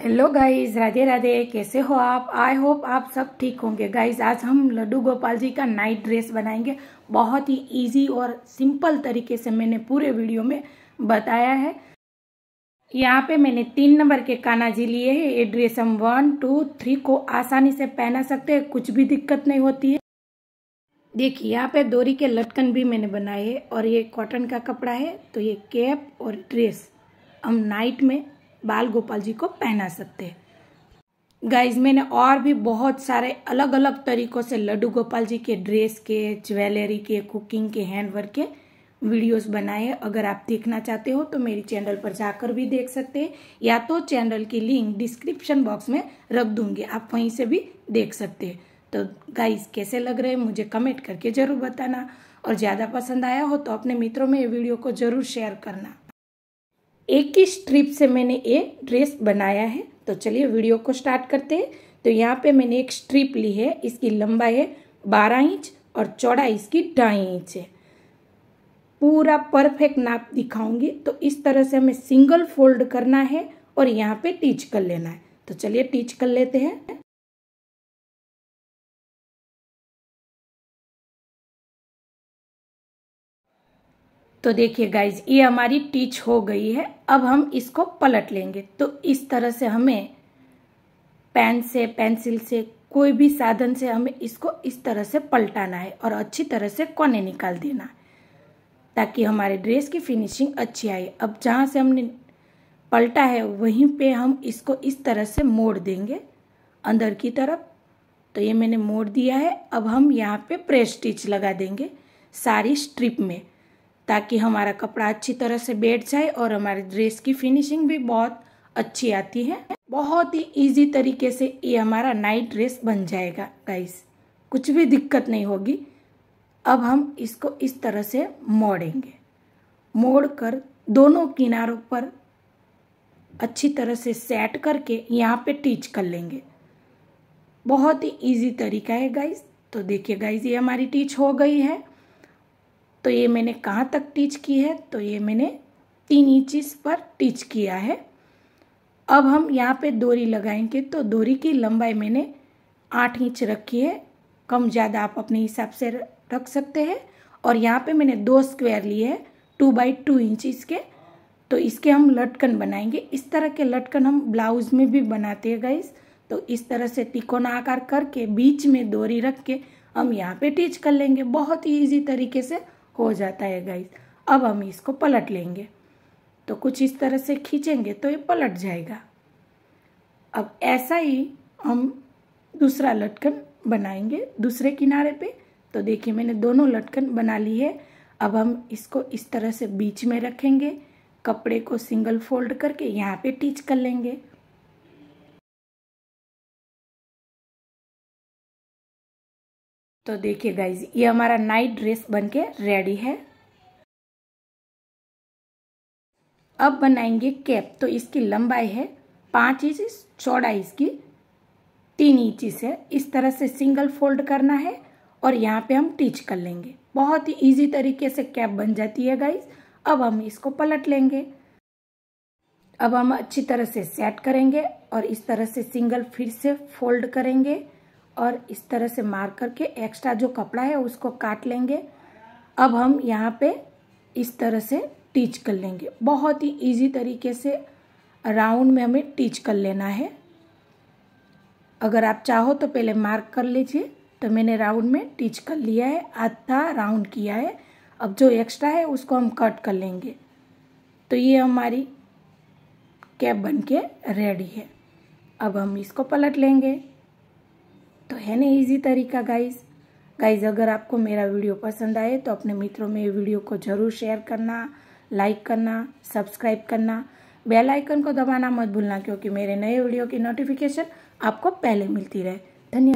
hello guys Radhe Radhe कैसे हो आप आई होप आप सब ठीक होंगे गाइस आज हम लड्डू गोपाल जी का नाइट ड्रेस बनाएंगे बहुत ही इजी और सिंपल तरीके से मैंने पूरे वीडियो में बताया है यहाँ पे मैंने तीन नंबर के काना जी लिए हैं ये ड्रेस हम वन टू थ्री को आसानी से पहना सकते हैं कुछ भी दिक्कत नहीं होती है देखिए यहाँ पे दोरी के लटकन भी मैंने बनाए और ये कॉटन का कपड़ा है तो ये कैप और ड्रेस हम नाइट में बाल गोपाल जी को पहना सकते हैं गाइज मैंने और भी बहुत सारे अलग अलग तरीक़ों से लड्डू गोपाल जी के ड्रेस के ज्वेलरी के कुकिंग के हैंडवर्क के वीडियोस बनाए अगर आप देखना चाहते हो तो मेरी चैनल पर जाकर भी देख सकते हैं या तो चैनल की लिंक डिस्क्रिप्शन बॉक्स में रख दूंगी आप वहीं से भी देख सकते हैं तो गाइज कैसे लग रहे हैं मुझे कमेंट करके ज़रूर बताना और ज़्यादा पसंद आया हो तो अपने मित्रों में ये वीडियो को ज़रूर शेयर करना एक ही स्ट्रिप से मैंने ये ड्रेस बनाया है तो चलिए वीडियो को स्टार्ट करते हैं तो यहाँ पे मैंने एक स्ट्रिप ली है इसकी लंबाई है बारह इंच और चौड़ाई इसकी ढाई इंच है पूरा परफेक्ट नाप दिखाऊंगी तो इस तरह से हमें सिंगल फोल्ड करना है और यहाँ पे टीच कर लेना है तो चलिए टीच कर लेते हैं तो देखिए गाइज ये हमारी टीच हो गई है अब हम इसको पलट लेंगे तो इस तरह से हमें पेन से पेंसिल से कोई भी साधन से हमें इसको इस तरह से पलटाना है और अच्छी तरह से कोने निकाल देना है ताकि हमारे ड्रेस की फिनिशिंग अच्छी आए अब जहाँ से हमने पलटा है वहीं पे हम इसको इस तरह से मोड़ देंगे अंदर की तरफ तो ये मैंने मोड़ दिया है अब हम यहाँ पे प्रेस स्टिच लगा देंगे सारी स्ट्रिप में ताकि हमारा कपड़ा अच्छी तरह से बैठ जाए और हमारे ड्रेस की फिनिशिंग भी बहुत अच्छी आती है बहुत ही इजी तरीके से ये हमारा नाइट ड्रेस बन जाएगा गाइस कुछ भी दिक्कत नहीं होगी अब हम इसको इस तरह से मोड़ेंगे मोड़ कर दोनों किनारों पर अच्छी तरह से सेट करके यहाँ पे टीच कर लेंगे बहुत ही इजी तरीका है गाइस तो देखिए गाइस ये हमारी टीच हो गई है तो ये मैंने कहाँ तक टीच की है तो ये मैंने तीन इंचिस पर टीच किया है अब हम यहाँ पे दोरी लगाएंगे तो दोरी की लंबाई मैंने आठ इंच रखी है कम ज़्यादा आप अपने हिसाब से रख सकते हैं और यहाँ पे मैंने दो स्क्वायर लिए हैं टू बाई टू इंच के तो इसके हम लटकन बनाएंगे इस तरह के लटकन हम ब्लाउज में भी बनाते हैं गाइस तो इस तरह से तिकोना आकार करके बीच में दोरी रख के हम यहाँ पे टीच कर लेंगे बहुत ही ईजी तरीके से हो जाता है गाइस अब हम इसको पलट लेंगे तो कुछ इस तरह से खींचेंगे तो ये पलट जाएगा अब ऐसा ही हम दूसरा लटकन बनाएंगे दूसरे किनारे पे तो देखिए मैंने दोनों लटकन बना ली है अब हम इसको इस तरह से बीच में रखेंगे कपड़े को सिंगल फोल्ड करके यहाँ पे टीच कर लेंगे तो देखिए गाइज ये हमारा नाइट ड्रेस बनके रेडी है अब बनाएंगे कैप तो इसकी लंबाई है पाँच इंच चौड़ा इसकी तीन इंच है इस तरह से सिंगल फोल्ड करना है और यहाँ पे हम टीच कर लेंगे बहुत ही इजी तरीके से कैप बन जाती है गाइज अब हम इसको पलट लेंगे अब हम अच्छी तरह से सेट करेंगे और इस तरह से सिंगल फिर से फोल्ड करेंगे और इस तरह से मार करके एक्स्ट्रा जो कपड़ा है उसको काट लेंगे अब हम यहाँ पे इस तरह से टीच कर लेंगे बहुत ही इजी तरीके से राउंड में हमें टीच कर लेना है अगर आप चाहो तो पहले मार्क कर लीजिए तो मैंने राउंड में टीच कर लिया है आधा राउंड किया है अब जो एक्स्ट्रा है उसको हम कट कर लेंगे तो ये हमारी कैप बन के रेडी है अब हम इसको पलट लेंगे तो है ना इजी तरीका गाइज़ गाइज़ अगर आपको मेरा वीडियो पसंद आए तो अपने मित्रों में वीडियो को ज़रूर शेयर करना लाइक करना सब्सक्राइब करना बेल आइकन को दबाना मत भूलना क्योंकि मेरे नए वीडियो की नोटिफिकेशन आपको पहले मिलती रहे धन्यवाद